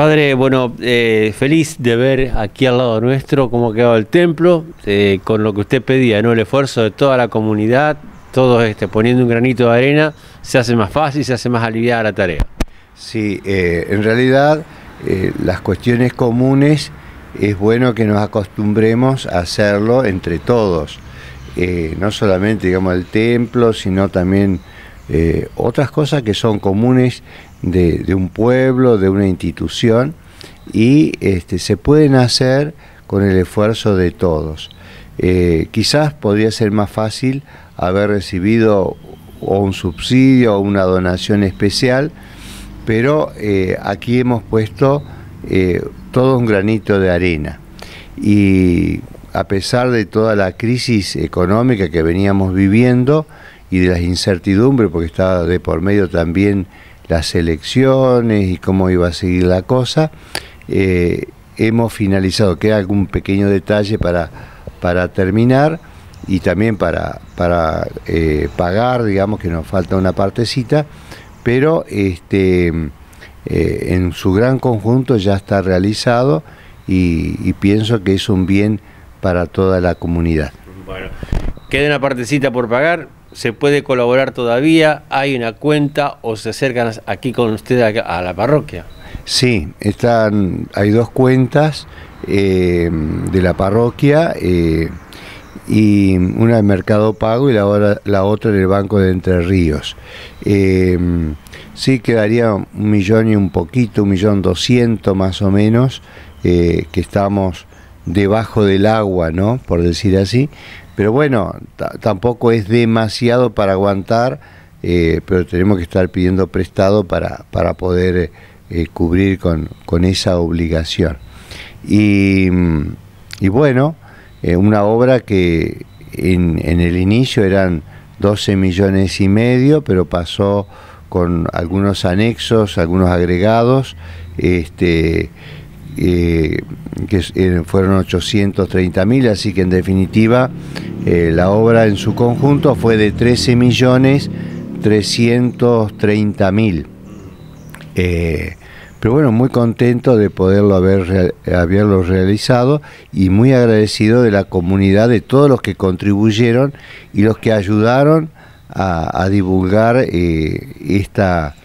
Padre, bueno, eh, feliz de ver aquí al lado nuestro cómo ha quedado el templo, eh, con lo que usted pedía, ¿no? El esfuerzo de toda la comunidad, todos este, poniendo un granito de arena, se hace más fácil, se hace más aliviada la tarea. Sí, eh, en realidad las cuestiones comunes es bueno que nos acostumbremos a hacerlo entre todos, no solamente digamos el templo, sino también eh, otras cosas que son comunes de, un pueblo, de una institución, y este, se pueden hacer con el esfuerzo de todos. Eh, quizás podría ser más fácil haber recibido un subsidio o una donación especial, pero eh, aquí hemos puesto todo un granito de arena. Y a pesar de toda la crisis económica que veníamos viviendo, y de las incertidumbres, porque estaba de por medio también las elecciones y cómo iba a seguir la cosa, eh, hemos finalizado. Queda algún pequeño detalle para, para terminar y también para, para eh, pagar, digamos que nos falta una partecita, pero este, eh, en su gran conjunto ya está realizado y, y pienso que es un bien para toda la comunidad. Bueno, queda una partecita por pagar, se puede colaborar todavía, hay una cuenta o se acercan aquí con usted a, la parroquia. Sí, están, hay dos cuentas eh, de la parroquia eh, y una en Mercado Pago y la, otra, la en el Banco de Entre Ríos. Eh, sí, quedaría un millón y un poquito, un millón doscientos más o menos, eh, que estamos debajo del agua, ¿no? Por decir así, pero bueno, tampoco es demasiado para aguantar, eh, pero tenemos que estar pidiendo prestado para, para poder eh, cubrir con, esa obligación. Y, bueno, eh, una obra que en, el inicio eran 12 millones y medio, pero pasó con algunos anexos, algunos agregados, este, eh, que eh, fueron 830 mil, así que en definitiva eh, la obra en su conjunto fue de 13.330.000 millones 330 mil. pero bueno, muy contento de poderlo haber, haberlo realizado y muy agradecido de la comunidad, de todos los que contribuyeron y los que ayudaron a, divulgar esta,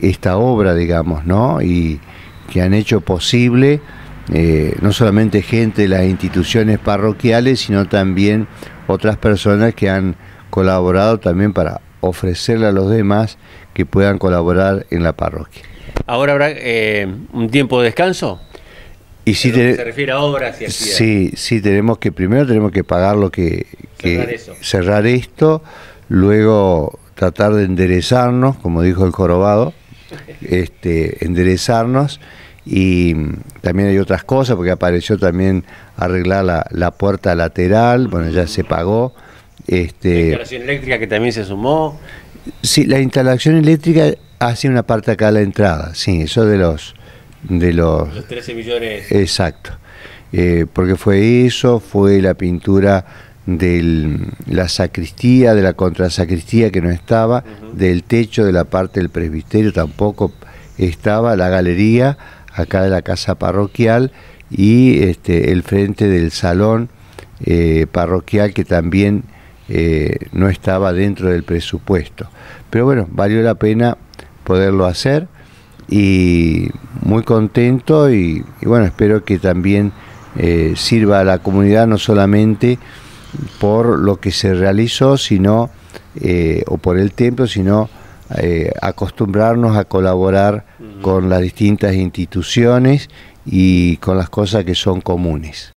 esta obra, digamos, ¿no? Y, que han hecho posible eh, no solamente gente de las instituciones parroquiales, sino también otras personas que han colaborado también para ofrecerle a los demás que puedan colaborar en la parroquia. ¿Ahora habrá eh, un tiempo de descanso? Y si se refiere a obras y Sí, sí, tenemos que primero tenemos que pagar lo que, cerrar, cerrar esto, luego tratar de enderezarnos, como dijo el jorobado, este, enderezarnos y también hay otras cosas porque apareció también arreglar la, puerta lateral, bueno, ya se pagó. Este, la instalación eléctrica que también se sumó. Sí, la instalación eléctrica hace una parte acá a la entrada, sí, eso de los... De los, 13 millones. Exacto, eh, porque fue eso, fue la pintura de la sacristía, de la contrasacristía que no estaba, del techo de la parte del presbiterio tampoco estaba, la galería acá de la casa parroquial y este, el frente del salón eh, parroquial que también eh, no estaba dentro del presupuesto. Pero bueno, valió la pena poderlo hacer y muy contento y, bueno, espero que también eh, sirva a la comunidad no solamente por lo que se realizó, sino, eh, o por el templo, sino eh, acostumbrarnos a colaborar con las distintas instituciones y con las cosas que son comunes.